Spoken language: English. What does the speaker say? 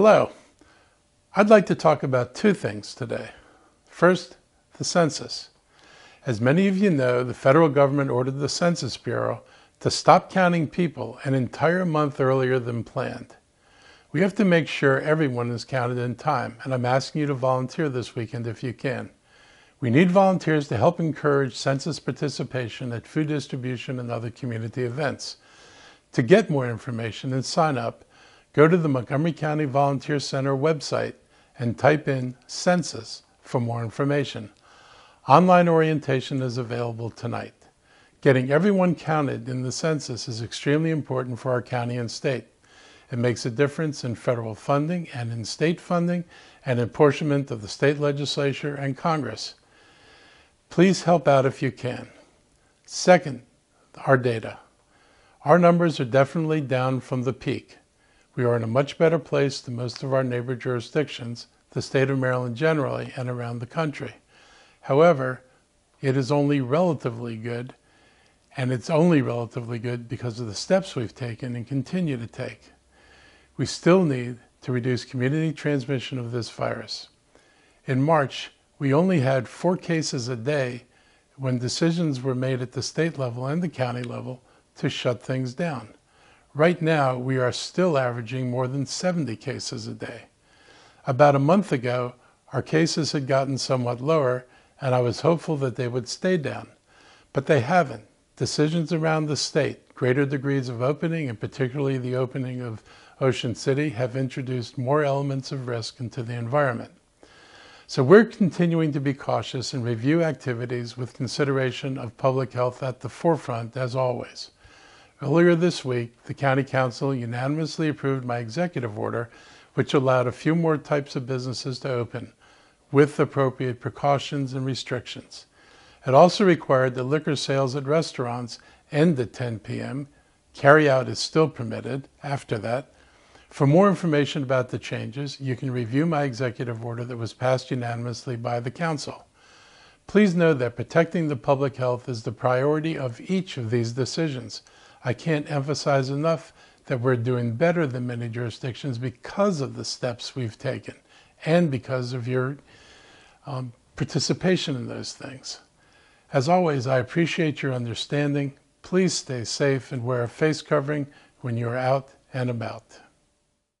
Hello. I'd like to talk about two things today. First, the census. As many of you know, the federal government ordered the Census Bureau to stop counting people an entire month earlier than planned. We have to make sure everyone is counted in time, and I'm asking you to volunteer this weekend if you can. We need volunteers to help encourage census participation at food distribution and other community events. To get more information and sign up, go to the Montgomery County Volunteer Center website and type in census for more information. Online orientation is available tonight. Getting everyone counted in the census is extremely important for our county and state. It makes a difference in federal funding and in state funding and apportionment of the state legislature and Congress. Please help out if you can. Second, our data. Our numbers are definitely down from the peak. We are in a much better place than most of our neighbor jurisdictions, the state of Maryland generally, and around the country. However, it is only relatively good, and it's only relatively good because of the steps we've taken and continue to take. We still need to reduce community transmission of this virus. In March, we only had four cases a day when decisions were made at the state level and the county level to shut things down. Right now, we are still averaging more than 70 cases a day. About a month ago, our cases had gotten somewhat lower, and I was hopeful that they would stay down. But they haven't. Decisions around the state, greater degrees of opening, and particularly the opening of Ocean City, have introduced more elements of risk into the environment. So we're continuing to be cautious and review activities with consideration of public health at the forefront as always. Earlier this week, the County Council unanimously approved my executive order, which allowed a few more types of businesses to open with appropriate precautions and restrictions. It also required that liquor sales at restaurants end at 10 p.m. Carryout is still permitted after that. For more information about the changes, you can review my executive order that was passed unanimously by the Council. Please know that protecting the public health is the priority of each of these decisions. I can't emphasize enough that we're doing better than many jurisdictions because of the steps we've taken and because of your um, participation in those things. As always, I appreciate your understanding. Please stay safe and wear a face covering when you're out and about.